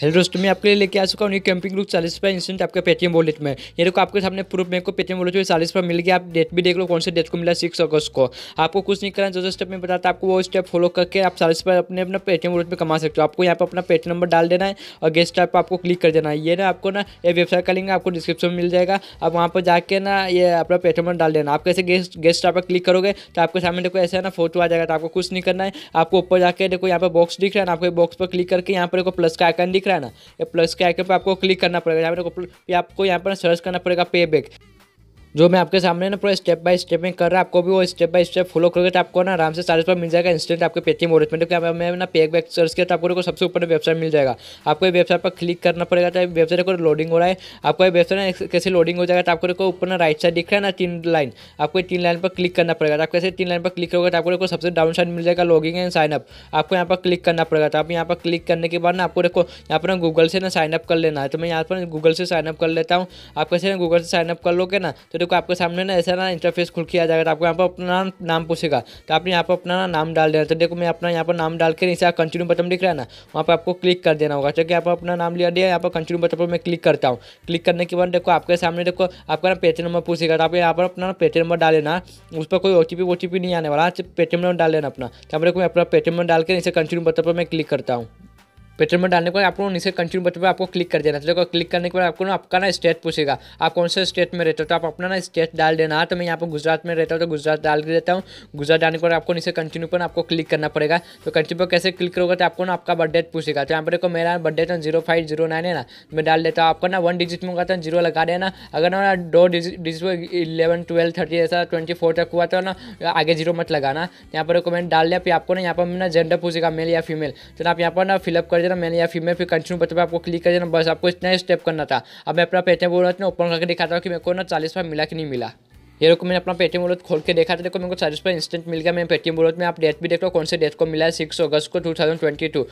hello दोस्तों मैं आपके लिए लेके आ चुका हूँ न्यू कैंपिंग लुक चालीस रुपये इंस्टेंट आपके पेटीएम वॉलेट में ये देखो आपके सामने प्रूफ मेरे को पेटीएम वॉलेट में चालीस रुपये मिल गया आप डेट भी देख लो कौन से डेट को मिला सिक्स अगस्त को आपको कुछ नहीं करना जो जो स्टेप में बताता आपको वो स्टेप फॉलो करके आप चालीस रुपये अपने अपना पेटीएम वॉलेट में कमा सकते हो आपको यहाँ पर अपना पेटी नंबर डाल देना है और गेस्ट ऐप आपको क्लिक कर देना है ये ना आपको ना ये वेबसाइट का लिंक आपको डिस्क्रिप्शन में मिल जाएगा आप वहाँ पर जाकर ना ये अपना पेटीएम नंबर डाल देना आप कैसे गेस्ट गेस्ट ऐप पर क्लिक करोगे तो आपके सामने देखो ऐसा है ना फोटो आ जाएगा तो आपको कुछ नहीं करना है आपको ऊपर जाकर देखो यहाँ पर बॉक्स दिख रहा है ना आपको बॉक्स पर क्लिक करके यहाँ पर देखो प्लस का आइकन दिख दिख रहा है ना ये प्लस के आइकन पर आपको क्लिक करना पड़ेगा यहाँ पर आपको यहाँ पर सर्च करना पड़ेगा पे बैक जो मैं आपके सामने ना पूरा स्टेप बाय स्टेप में कर रहा है आपको भी वो स्टेप बाय स्टेप फॉलो करोगे तो आपको ना आराम से सारे पर मिल जाएगा इंस्टेंट आपके पेटीएम वॉलेट में तो क्या मैं ना पे बैक सर्च किया तो आपको सबसे ऊपर वेबसाइट मिल जाएगा आपको वेबसाइट पर क्लिक करना पड़ेगा तो वेबसाइट को लोडिंग हो रहा है आपको वेबसाइट ना कैसे लोडिंग हो जाएगा तो आपको देखो ऊपर ना राइट साइड दिख रहा है ना तीन लाइन आपको तीन लाइन पर क्लिक करना पड़ेगा तो आप कैसे तीन लाइन पर क्लिक करोगे तो आपको देखो सबसे डाउन साइड मिल जाएगा लॉगिंग एंड साइनअप आपको यहाँ पर क्लिक करना पड़ेगा तो आप यहाँ पर क्लिक करने के बाद ना आपको देखो यहाँ पर ना गूगल से ना साइनअप कर लेना है तो मैं यहाँ पर गूगल से साइनअप कर लेता हूँ आप कैसे ना गूगल से साइनअप कर लोगे ना तो देखो आपके सामने ना ऐसा ना इंटरफेस खुल किया जाएगा तो आपको यहाँ पर अपना नाम पूछेगा तो आपने यहाँ पर अपना नाम डाल देना तो देखो मैं अपना यहाँ पर नाम डाल के नीचे कंटिन्यू बटन दिख रहा है ना वहाँ पर आपको क्लिक कर देना होगा क्योंकि आप अपना नाम लिया दिया यहाँ पर कंटिन्यू बटन पर मैं क्लिक करता हूँ क्लिक करने के बाद देखो आपके सामने देखो आपका ना पेटी नंबर पूछेगा तो आप यहाँ पर अपना पेटी नंबर डाल लेना उस पर कोई ओ टी नहीं आने वाला पेटीएम नंबर डाल लेना अपना तो आप देखो मैं अपना पेटीएम नंबर डाल के नीचे कंटिन्यू बटन पर मैं क्लिक करता हूँ पेट्रोल डालने के बाद आपको नीचे कंटिन्यू बटन पर आपको क्लिक कर देना चलेगा तो क्लिक करने के बाद आपको ना आपका ना स्टेट पूछेगा आप कौन से स्टेट में रहते हो तो आप अपना ना स्टेट डाल देना तो मैं यहाँ पर गुजरात में रहता हूँ तो गुजरात डाल के देता हूँ गुजरात डालने के बाद आपको नीचे कंटिन्यू पर आपको क्लिक करना पड़ेगा तो कंटिन्यू पर कैसे क्लिक करोगे तो आपको ना आपका डेट पूछेगा तो यहाँ पर देखो मेरा बर्थडे था जीरो फाइव जीरो नाइन है ना तो मैं डाल देता हूँ आपका ना वन डिजिट में होगा तो जीरो लगा देना अगर ना दो डिजिट इलेवन ट्वेल्व थर्टी ऐसा ट्वेंटी फोर तक हुआ तो ना आगे जीरो मत लगाना यहाँ पर देखो मैंने डाल दिया फिर आपको ना यहाँ पर तो ना जेंडर पूछेगा मेल या फीमेल तो आप यहाँ पर ना फिलअप कर जाना मैंने या फिर मैं फिर कंटिन्यू बटन पर आपको क्लिक कर देना बस आपको इतना स्टेप करना था अब मैं अपना पेटीएम वॉलेट ना ओपन करके दिखाता हूँ कि मेरे को ना चालीस रुपये मिला कि नहीं मिला ये रुको मैंने अपना पेटीएम वॉलेट खोल के देखा था देखो मेरे को चालीस रुपये इंस्टेंट मिल गया मैं पेटीएम वॉलेट में आप डेट भी देख लो कौन से डेट को मिला है सिक्स अगस्त को टू थाउजेंड ट्वेंटी टू